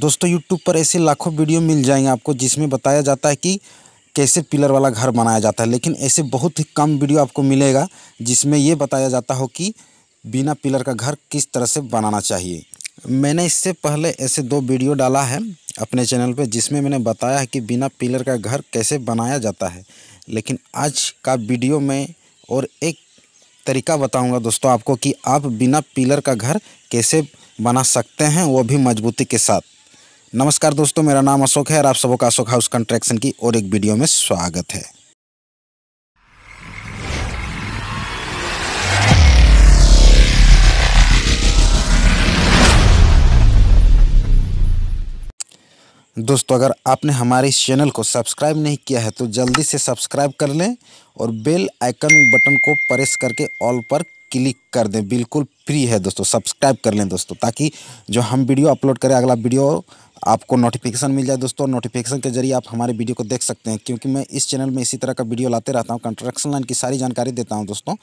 दोस्तों यूट्यूब पर ऐसे लाखों वीडियो मिल जाएंगे आपको जिसमें बताया जाता है कि कैसे पिलर वाला घर बनाया जाता है लेकिन ऐसे बहुत ही कम वीडियो आपको मिलेगा जिसमें ये बताया जाता हो कि बिना पिलर का घर किस तरह से बनाना चाहिए मैंने इससे पहले ऐसे दो वीडियो डाला है अपने चैनल पे जिसमें मैंने बताया है कि बिना पिलर का घर कैसे बनाया जाता है लेकिन आज का वीडियो में और एक तरीका बताऊंगा दोस्तों आपको कि आप बिना पिलर का घर कैसे बना सकते हैं वो भी मजबूती के साथ नमस्कार दोस्तों मेरा नाम अशोक है और आप सबों का अशोक हाउस कंट्रैक्शन की और एक वीडियो में स्वागत है दोस्तों अगर आपने हमारे इस चैनल को सब्सक्राइब नहीं किया है तो जल्दी से सब्सक्राइब कर लें और बेल आइकन बटन को प्रेस करके ऑल पर क्लिक कर दें बिल्कुल फ्री है दोस्तों सब्सक्राइब कर लें दोस्तों ताकि जो हम वीडियो अपलोड करें अगला वीडियो आपको नोटिफिकेशन मिल जाए दोस्तों नोटिफिकेशन के जरिए आप हमारे वीडियो को देख सकते हैं क्योंकि मैं इस चैनल में इसी तरह का वीडियो लाते रहता हूँ कंस्ट्रक्शन लाइन की सारी जानकारी देता हूँ दोस्तों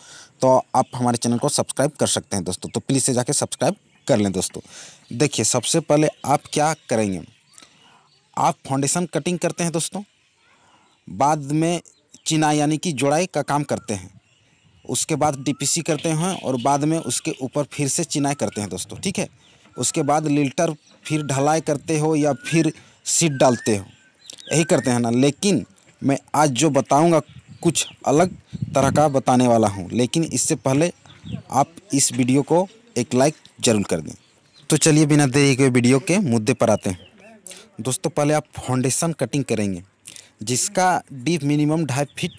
तो आप हमारे चैनल को सब्सक्राइब कर सकते हैं दोस्तों तो प्लीज़ से जाके सब्सक्राइब कर लें दोस्तों देखिए सबसे पहले आप क्या करेंगे आप फाउंडेशन कटिंग करते हैं दोस्तों बाद में चिना यानी कि जोड़ाई का काम करते हैं उसके बाद डीपीसी करते हैं और बाद में उसके ऊपर फिर से चिनाई करते हैं दोस्तों ठीक है उसके बाद लिल्टर फिर ढलाई करते हो या फिर सीट डालते हो यही करते हैं ना लेकिन मैं आज जो बताऊंगा कुछ अलग तरह का बताने वाला हूं लेकिन इससे पहले आप इस वीडियो को एक लाइक ज़रूर कर दें तो चलिए बिना देरी के वीडियो के मुद्दे पर आते हैं दोस्तों पहले आप फाउंडेशन कटिंग करेंगे जिसका डीप मिनिमम ढाई फीट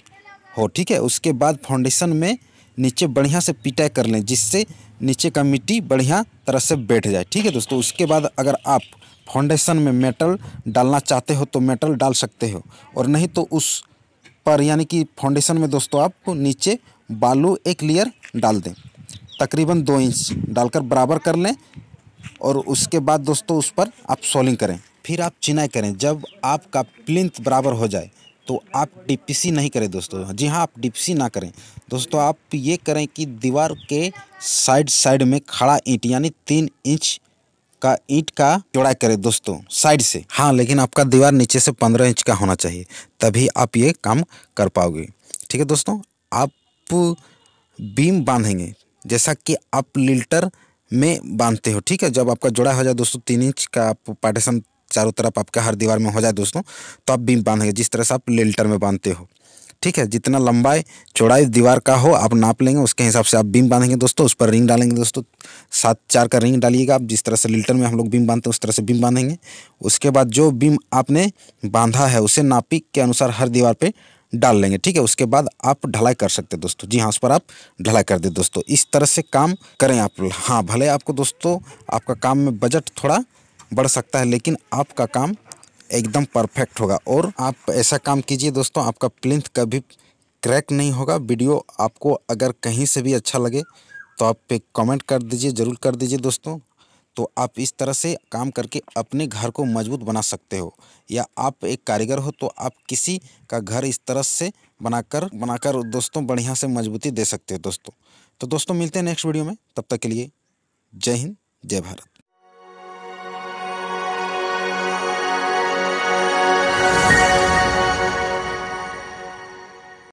हो ठीक है उसके बाद फाउंडेशन में नीचे बढ़िया से पिटाई कर लें जिससे नीचे का मिट्टी बढ़िया तरह से बैठ जाए ठीक है दोस्तों उसके बाद अगर आप फाउंडेशन में मेटल डालना चाहते हो तो मेटल डाल सकते हो और नहीं तो उस पर यानी कि फाउंडेशन में दोस्तों आप नीचे बालू एक लेयर डाल दें तकरीबन दो इंच डालकर बराबर कर लें और उसके बाद दोस्तों उस पर आप सोलिंग करें फिर आप चिनाई करें जब आपका प्लिंथ बराबर हो जाए तो आप डीपीसी नहीं करें दोस्तों जी हाँ आप डीपीसी ना करें दोस्तों आप ये करें कि दीवार के साइड साइड में खड़ा ईंट यानी तीन इंच का ईंट का चौड़ाई करें दोस्तों साइड से हाँ लेकिन आपका दीवार नीचे से पंद्रह इंच का होना चाहिए तभी आप ये काम कर पाओगे ठीक है दोस्तों आप बीम बांधेंगे जैसा कि आप लिल्टर में बांधते हो ठीक है जब आपका जोड़ा हो जाए दोस्तों तीन इंच का आप पार्टीशन चारों तरफ आपका हर दीवार में हो जाए दोस्तों तो आप बीम बांधेंगे जिस तरह से आप लेल्टर में बांधते हो ठीक है जितना लंबाई चौड़ाई दीवार का हो आप नाप लेंगे उसके हिसाब से आप बीम बांधेंगे दोस्तों उस पर रिंग डालेंगे दोस्तों सात चार का रिंग डालिएगा आप जिस तरह से लिल्टर में हम लोग बीम बांधते हैं उस तरह से बीम बांधेंगे उसके बाद जो बीम आपने बांधा है उसे नापी के अनुसार हर दीवार पर डाल लेंगे ठीक है उसके बाद आप ढलाई कर सकते दोस्तों जी हाँ उस पर आप ढलाई कर दे दोस्तों इस तरह से काम करें आप हाँ भले आपको दोस्तों आपका काम में बजट थोड़ा बढ़ सकता है लेकिन आपका काम एकदम परफेक्ट होगा और आप ऐसा काम कीजिए दोस्तों आपका प्लिंथ कभी क्रैक नहीं होगा वीडियो आपको अगर कहीं से भी अच्छा लगे तो आप पे कमेंट कर दीजिए ज़रूर कर दीजिए दोस्तों तो आप इस तरह से काम करके अपने घर को मजबूत बना सकते हो या आप एक कारीगर हो तो आप किसी का घर इस तरह से बनाकर बनाकर दोस्तों बढ़िया से मजबूती दे सकते हो दोस्तों तो दोस्तों मिलते हैं नेक्स्ट वीडियो में तब तक के लिए जय हिंद जय भारत